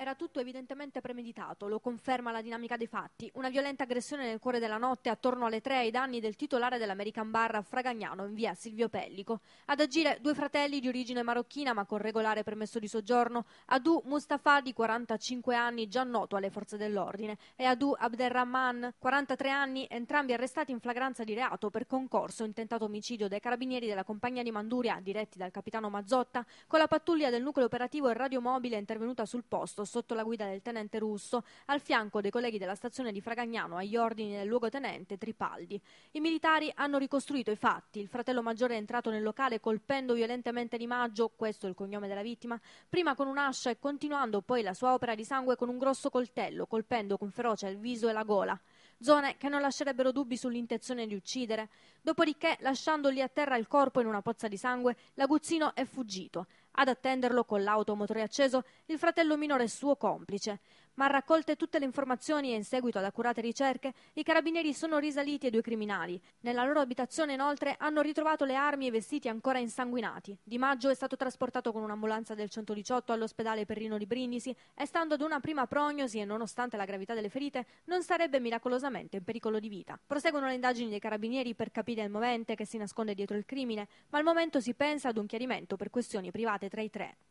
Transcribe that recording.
Era tutto evidentemente premeditato, lo conferma la dinamica dei fatti. Una violenta aggressione nel cuore della notte attorno alle tre ai danni del titolare dell'American Bar Fragagnano in via Silvio Pellico. Ad agire due fratelli di origine marocchina ma con regolare permesso di soggiorno, Adu Mustafa di 45 anni già noto alle forze dell'ordine e Adu Abderrahman, 43 anni, entrambi arrestati in flagranza di reato per concorso in tentato omicidio dai carabinieri della compagnia di Manduria diretti dal capitano Mazzotta con la pattuglia del nucleo operativo e radiomobile intervenuta sul posto sotto la guida del tenente russo, al fianco dei colleghi della stazione di Fragagnano agli ordini del luogotenente Tripaldi. I militari hanno ricostruito i fatti. Il fratello maggiore è entrato nel locale colpendo violentemente Di Maggio, questo è il cognome della vittima, prima con un'ascia e continuando poi la sua opera di sangue con un grosso coltello, colpendo con ferocia il viso e la gola zone che non lascerebbero dubbi sull'intenzione di uccidere. Dopodiché, lasciando lì a terra il corpo in una pozza di sangue, Laguzzino è fuggito. Ad attenderlo con l'auto motore acceso il fratello minore suo complice. Ma raccolte tutte le informazioni e in seguito ad accurate ricerche, i carabinieri sono risaliti ai due criminali. Nella loro abitazione, inoltre, hanno ritrovato le armi e i vestiti ancora insanguinati. Di Maggio è stato trasportato con un'ambulanza del 118 all'ospedale Perrino di Brindisi e, stando ad una prima prognosi e nonostante la gravità delle ferite, non sarebbe miracolosamente in pericolo di vita. Proseguono le indagini dei carabinieri per capire il movente che si nasconde dietro il crimine, ma al momento si pensa ad un chiarimento per questioni private quotate tra i tre.